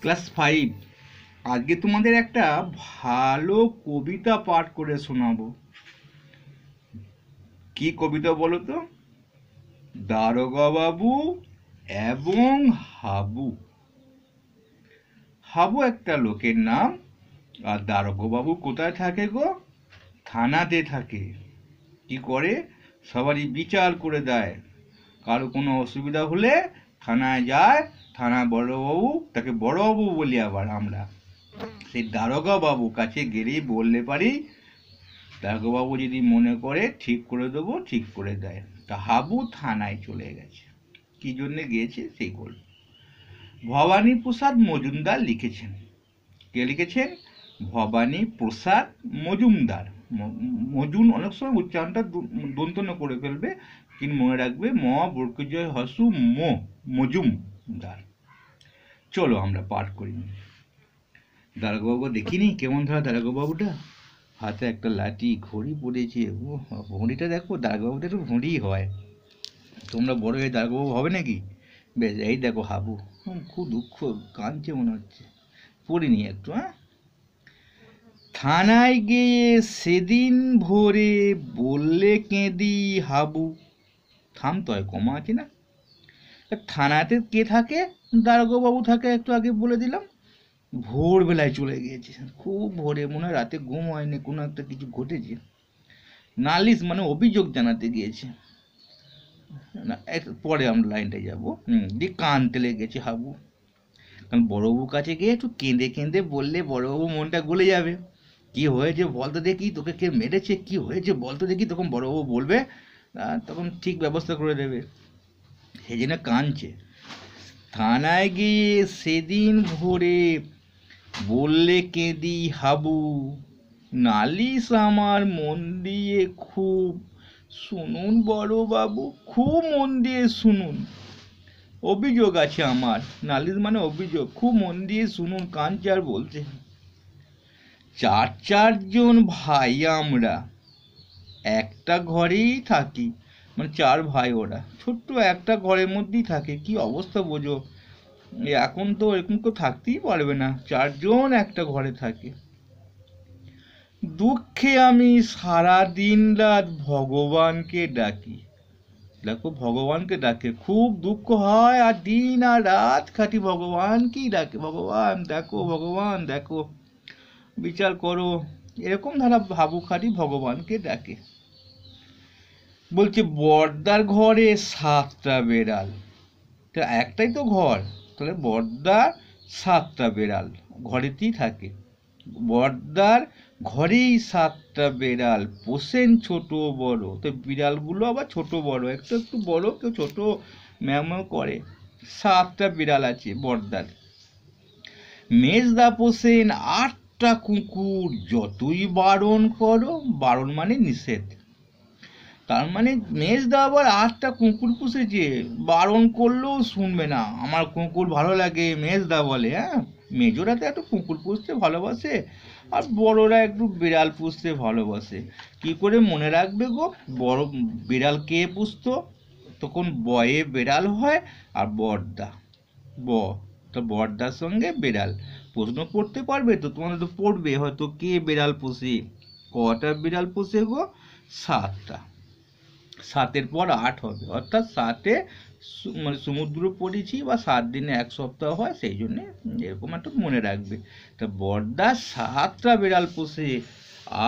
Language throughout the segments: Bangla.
ক্লাস ফাইভ আজকে তোমাদের একটা ভালো কবিতা পাঠ করে শোনাবো কি কবিতা বলো তো দারোগা বাবু এবং হাবু হাবু একটা লোকের নাম আর দারোগা বাবু কোথায় থাকে গো থানাতে থাকে কি করে সবারই বিচার করে দেয় কারো কোনো অসুবিধা হলে থানায় যায় থানা বড়বাবু তাকে বড়বাবু বলি আবার আমরা সেই দারোগা বাবু কাছে গেলেই বললে পারি দারোগাবাবু যদি মনে করে ঠিক করে দেবো ঠিক করে দেয় তা হাবু থানায় চলে গেছে কী জন্যে গিয়েছে সেই গল্প ভবানী প্রসাদ মজুমদার লিখেছেন কে লিখেছেন ভবানী প্রসাদ মজুমদার মজুন অনেক সময় উচ্চারণটা দন্তন করে ফেলবে কিন্তু মনে রাখবে ম বর্কজয় হসু ম মজুম দ্বার চলো আমরা পাঠ করি দারোগাবু দেখিনি কেমন ধরা দারোগাবুটা হাতে একটা লাঠি ঘড়ি পড়েছে ও ঘড়িটা দেখো দারোগাবুটা একটু ঘড়ি হয় তোমরা বড় হয়ে দারোগাবু হবে নাকি বেশ এই দেখো হাবু খুব দুঃখ কাঁদছে মনে হচ্ছে পড়িনি একটু হ্যাঁ থানায় গিয়ে সেদিন ভোরে বললে কেঁদি হাবু থাম তো কমা আছে না থানাতে কে থাকে দারোগাবাবু থাকে একটু আগে বলে দিলাম ভোরবেলায় চলে গিয়েছে খুব ভোরে মনে হয় রাতে ঘুম হয়নি কোনো একটা কিছু ঘটেছে নালিশ মানে অভিযোগ জানাতে গিয়েছে না পরে আমরা লাইনটা যাবো হুম দিয়ে কানতে লেগেছে হাবু কারণ বড়বাবুর কাছে গিয়ে একটু কেঁদে কেঁদে বললে বড়বাবু মনটা গলে যাবে কি হয়েছে বলতে দেখি তোকে কে মেরেছে কি হয়েছে বলতে দেখি তখন বড়বাবু বলবে তখন ঠিক ব্যবস্থা করে দেবে সে যেন কাঁদছে থানায় গিয়ে সেদিন ভোরে বললে কেঁদি হাবু নালিশ আমার মন দিয়ে খুব শুনুন বড় বাবু খুব মন দিয়ে শুনুন অভিযোগ আছে আমার নালিশ মানে অভিযোগ খুব মন দিয়ে শুনুন কাঁদছে আর বলছে চার চারজন ভাই আমরা একটা ঘরেই থাকি মানে চার ভাই ওরা ছোট্ট একটা ঘরের মধ্যেই থাকে কি অবস্থা বোঝো এখন তো এরকম তো থাকতেই পারবে না চারজন একটা ঘরে থাকে দুঃখে আমি সারা দিন রাত ভগবানকে ডাকি দেখো ভগবানকে ডাকে খুব দুঃখ হয় আর দিন আর রাত খাটি ভগবানকেই ডাকে ভগবান দেখো ভগবান দেখো বিচার করো এরকম ধারা ভাবুক খাটি ভগবানকে ডাকে বলছে বর্দার ঘরে সাতটা বেড়াল তা একটাই তো ঘর তাহলে বর্দার সাতটা বেড়াল ঘরেতেই থাকে বর্দার ঘরেই সাতটা বেড়াল পোষেন ছোট বড় তো বিড়ালগুলো আবার ছোট বড় একটু একটু বড় কেউ ছোট ম্যামও করে সাতটা বিড়াল আছে বর্দার মেজদা পোষেন আটটা কুকুর যতই বারণ করো বারণ মানে নিষেধ তার মানে মেজ আবার আটটা কুকুর পুষেছে বারণ করলেও শুনবে না আমার কুকুর ভালো লাগে মেজদা বলে হ্যাঁ মেজোরা তো একটু কুকুর পুষতে ভালোবাসে আর বড়রা একটু বিড়াল পুষতে ভালোবাসে কি করে মনে রাখবে গো বড় বিড়াল কে পুষতো তখন বয়ে বিড়াল হয় আর বড়দা ব তো বড়দার সঙ্গে বিড়াল প্রশ্ন পড়তে পারবে তো তোমাদের তো পড়বে হয়তো কে বিড়াল পুষে কটা বিড়াল পুষে গো সাতটা সাতের পর আট হবে অর্থাৎ সাতে মানে সমুদ্র পড়েছি বা সাত দিনে এক সপ্তাহ হয় সেই জন্যে এরকম একটা মনে রাখবে তা বর্দা সাতটা বেড়াল পোষে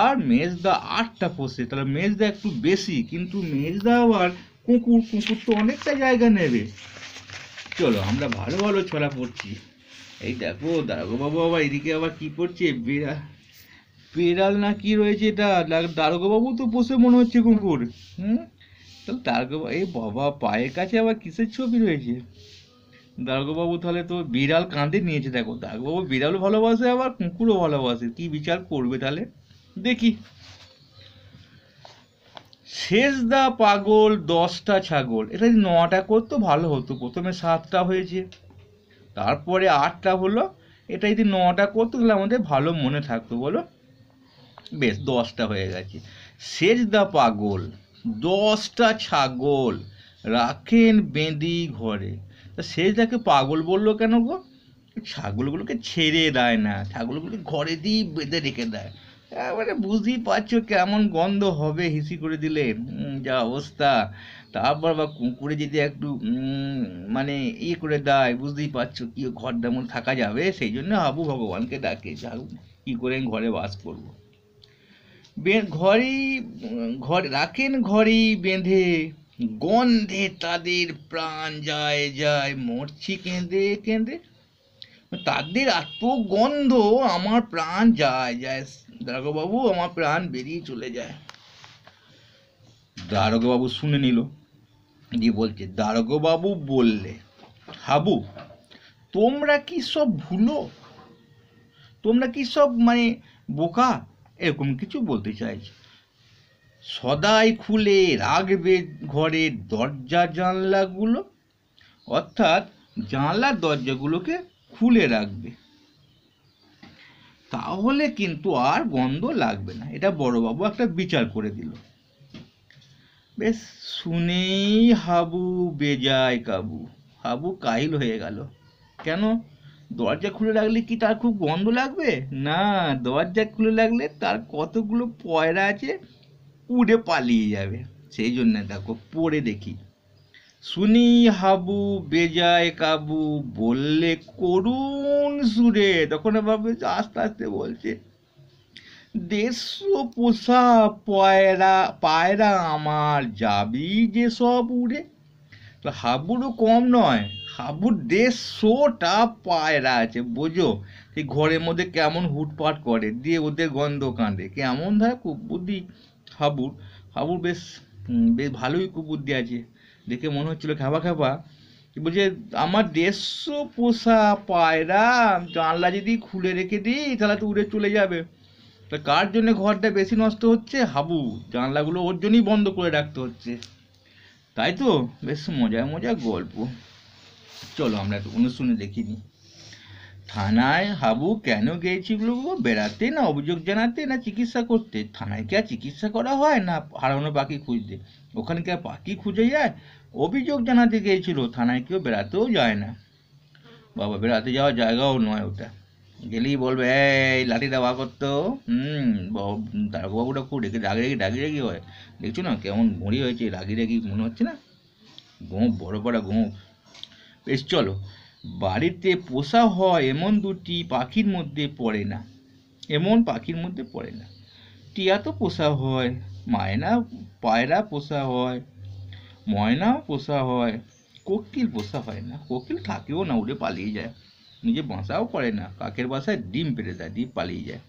আর মেজদা আটটা পোষে তাহলে মেজদা একটু বেশি কিন্তু মেজদা আবার কুকুর কুকুর তো অনেকটা জায়গা নেবে চলো আমরা ভালো ভালো ছড়া পড়ছি এই দেখো দাঁড়াবো বাবা আবার এদিকে আবার কী করছে বেড়া বেড়াল না কি রয়েছে এটা দারোগাবাবু তো বসে মনে হচ্ছে কুকুর হুম তাহলে দারোগা এই বাবা পায়ের কাছে আবার কিসের ছবি রয়েছে দারোগাবাবু তাহলে তো বিড়াল কাঁধে নিয়েছে দেখো দারোগাবাবু বিড়াল ভালোবাসে আবার কুকুরও ভালোবাসে কি বিচার করবে তাহলে দেখি শেষ দা পাগল দশটা ছাগল এটা যদি নটা করতো ভালো হতো প্রথমে সাতটা হয়েছে তারপরে আটটা হলো এটা যদি নটা করতো তাহলে আমাদের ভালো মনে থাকতো বলো বেশ দশটা হয়ে গেছে দা পাগল দশটা ছাগল রাখেন বেঁধি ঘরে তা দাকে পাগল বললো কেন গো ছাগলগুলোকে ছেড়ে দেয় না ছাগলগুলোকে ঘরে দিয়েই বেঁধে রেখে দেয় এবারে বুঝতেই পারছো কেমন গন্ধ হবে হিসি করে দিলে যা অবস্থা তারপর বা কুকুরে যদি একটু মানে ইয়ে করে দেয় বুঝতেই পারছো কি ঘর তেমন থাকা যাবে সেই জন্য আবু ভগবানকে ডাকে যা কী করে আমি ঘরে বাস করবো ঘরেই ঘর রাখেন ঘরেই বেঁধে গন্ধে তাদের প্রাণ যায় যায় মরছি কেঁদে কেঁদে তাদের এত গন্ধ আমার প্রাণ যায় যায় দারোগাবাবু আমার প্রাণ বেরিয়ে চলে যায় দারোগাবাবু শুনে নিল দিয়ে বলছে দারোগাবাবু বললে হাবু তোমরা কি সব ভুলো তোমরা কি সব মানে বোকা এরকম কিছু বলতে চাইছি সদাই খুলে রাখবে ঘরের দরজা জানলাগুলো অর্থাৎ জানলা দরজাগুলোকে খুলে রাখবে তাহলে কিন্তু আর গন্ধ লাগবে না এটা বড়বাবু একটা বিচার করে দিল বেশ শুনেই হাবু বেজায় কাবু হাবু কাহিল হয়ে গেল কেন দরজা খুলে রাখলে কি তার খুব গন্ধ লাগবে না দরজা খুলে রাখলে তার কতগুলো পয়রা আছে উড়ে পালিয়ে যাবে সেই জন্য দেখো পড়ে দেখি শুনি হাবু বেজায় কাবু বললে করুণ সুরে তখন ভাবে আস্তে আস্তে বলছে দেড়শো পোষা পয়রা পায়রা আমার যাবি যে সব উড়ে তো হাবুরও কম নয় সাবুর ড্রেস শোটা পায়রা আছে বোঝো সেই ঘরের মধ্যে কেমন হুটপাট করে দিয়ে ওদের গন্ধ কাঁদে কেমন ধরে কুবুদ্ধি হাবুর হাবুর বেশ বেশ ভালোই কুবুদ্ধি আছে দেখে মনে হচ্ছিলো খ্যাপা খ্যাপা বলছে আমার দেড়শো পোষা পায়রা জানলা যদি খুলে রেখে দিই তাহলে তো উড়ে চলে যাবে তা কার জন্য ঘরটা বেশি নষ্ট হচ্ছে হাবু জানলাগুলো ওর জন্যই বন্ধ করে রাখতে হচ্ছে তাই তো বেশ মজায় মজার গল্প চলো আমরা একটু অনুষ্ঠানে দেখিনি থানায় হাবু কেন গিয়েছিল বেড়াতে না অভিযোগ জানাতে না চিকিৎসা করতে থানায় কি আর চিকিৎসা করা হয় না হারানো পাখি খুঁজতে ওখানে কি আর পাখি খুঁজে যায় অভিযোগ জানাতে গিয়েছিল থানায় কেউ বেড়াতেও যায় না বাবা বেড়াতে যাওয়ার জায়গাও নয় ওটা গেলেই বলবে এই লাঠি দেওয়া করতো হুম দারোগাবুটা খুব রেখে রাগে রেগে রাগি রেগে হয় দেখছো না কেমন মরি হয়েছে রাগি রেগি মনে হচ্ছে না গোঁ বড় বড় গোঁ বেশ চলো বাড়িতে পোষা হয় এমন দুটি পাখির মধ্যে পড়ে না এমন পাখির মধ্যে পড়ে না টিয়া তো পোষা হয় মায়না পায়রা পোষা হয় ময়না পোষা হয় কোকিল পোষা হয় না কোকিল থাকেও না উড়ে পালিয়ে যায় নিজে বাসাও করে না কাকের বাসায় ডিম পেড়ে দেয় ডিম পালিয়ে যায়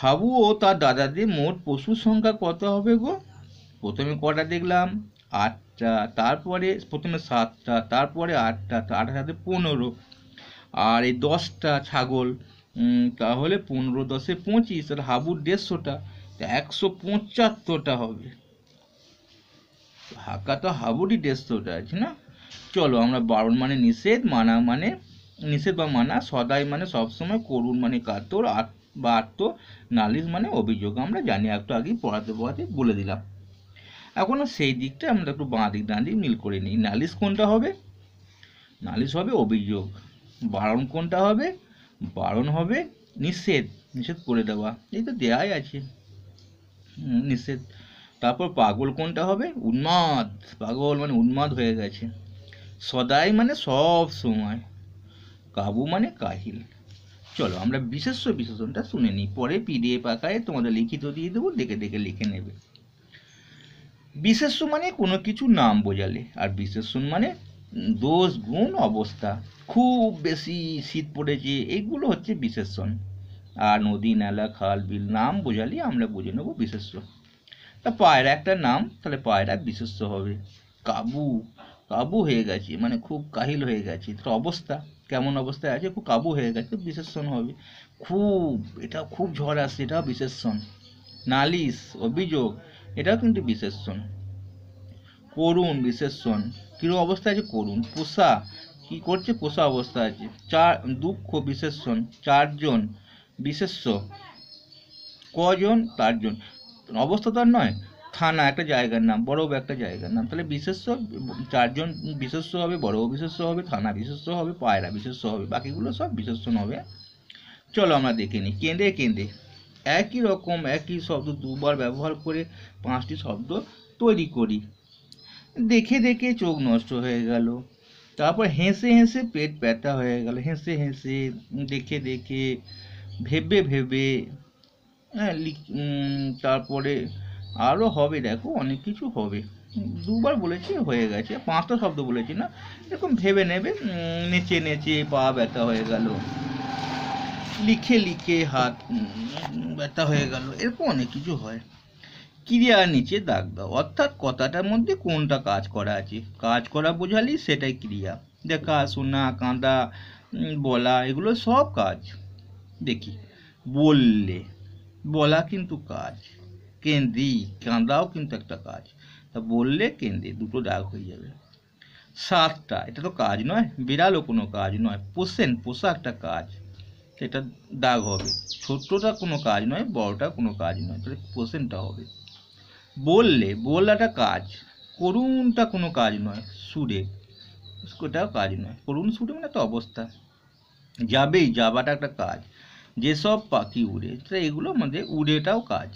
হাবু ও তার দাদাদের মোট পশুর সংখ্যা কত হবে গো প্রথমে কটা দেখলাম আটটা তারপরে প্রথমে সাতটা তারপরে আটটা আটটার সাথে পনেরো আর এই দশটা ছাগল তাহলে পনেরো দশে পঁচিশ তাহলে হাবুর দেড়শোটা একশো পঁচাত্তরটা হবে হাকা তো হাবুটি দেড়শোটা আছে না চলো আমরা বারণ মানে নিষেধ মানা মানে নিষেধ বা মানা সদাই মানে সবসময় করুন মানে কাতর আত বা আত্ম নালিশ মানে অভিযোগ আমরা জানি একটু আগেই পড়াতে পড়াতে বলে দিলাম এখন সেই দিকটা আমরা একটু বাঁ দিক ডান দিক মিল করে নিই নালিশ কোনটা হবে নালিশ হবে অভিযোগ বারণ কোনটা হবে বারণ হবে নিষেধ নিষেধ করে দেওয়া এই তো দেয়াই আছে নিষেধ তারপর পাগল কোনটা হবে উন্মাদ পাগল মানে উন্মাদ হয়ে গেছে সদাই মানে সব সময় কাবু মানে কাহিল চলো আমরা বিশেষ্য বিশেষণটা শুনে নিই পরে পিডিএফ আকারে তোমাদের লিখিত দিয়ে দেবো দেখে দেখে লিখে নেবে বিশেষ্য মানে কোনো কিছু নাম বোঝালে আর বিশেষণ মানে দোষ গুণ অবস্থা খুব বেশি শীত পড়েছে এইগুলো হচ্ছে বিশেষণ আর নদী নালা খাল বিল নাম বোঝালে আমরা বুঝে নেবো বিশেষ্য তা পায়রা একটা নাম তাহলে পায়রা বিশেষ্য হবে কাবু কাবু হয়ে গেছে মানে খুব কাহিল হয়ে গেছে তো অবস্থা কেমন অবস্থায় আছে খুব কাবু হয়ে গেছে বিশেষণ হবে খুব এটা খুব ঝড় আসছে এটাও বিশেষণ নালিশ অভিযোগ এটাও কিন্তু বিশেষণ করুণ বিশেষণ কীরকম অবস্থা আছে করুণ পোষা কি করছে পোষা অবস্থা আছে চার দুঃখ বিশেষণ চারজন বিশেষ্য কজন চারজন অবস্থা তার নয় থানা একটা জায়গার নাম বড় একটা জায়গার নাম তাহলে বিশেষ্য চারজন বিশেষ হবে বড় বিশেষ্য হবে থানা বিশেষ্য হবে পায়রা বিশেষ্য হবে বাকিগুলো সব বিশেষণ হবে চলো আমরা দেখে নিই কেন্দ্রে কেন্দ্রে একই রকম একই শব্দ দুবার ব্যবহার করে পাঁচটি শব্দ তৈরি করি দেখে দেখে চোখ নষ্ট হয়ে গেল তারপর হেসে হেসে পেট ব্যথা হয়ে গেল হেসে হেসে দেখে দেখে ভেবে ভেবে হ্যাঁ তারপরে আরও হবে দেখো অনেক কিছু হবে দুবার বলেছি হয়ে গেছে পাঁচটা শব্দ বলেছি না এরকম ভেবে নেবে নেচে নেচে পা ব্যথা হয়ে গেল লিখে লিখে হাত ব্যথা হয়ে গেল এরকম অনেক কিছু হয় ক্রিয়া নিচে দাগ দাও অর্থাৎ কথাটার মধ্যে কোনটা কাজ করা আছে কাজ করা বোঝালি সেটাই ক্রিয়া দেখা শোনা কাঁদা বলা এগুলো সব কাজ দেখি বললে বলা কিন্তু কাজ কেন্দ্রি কাঁদাও কিন্তু একটা কাজ তা বললে কেন্দ্রে দুটো দাগ হয়ে যাবে সাতটা এটা তো কাজ নয় বিড়ালও কোনো কাজ নয় পোষেন পোষা একটা কাজ সেটা দাগ হবে ছোট্টটা কোনো কাজ নয় বড়টা কোনো কাজ নয় তাহলে পোষণটা হবে বললে বললাটা কাজ করুণটা কোনো কাজ নয় সুরে ওটাও কাজ নয় করুণ সুরে মানে একটা অবস্থা যাবেই যাবাটা একটা কাজ যেসব পাখি উড়ে এগুলো আমাদের উড়েটাও কাজ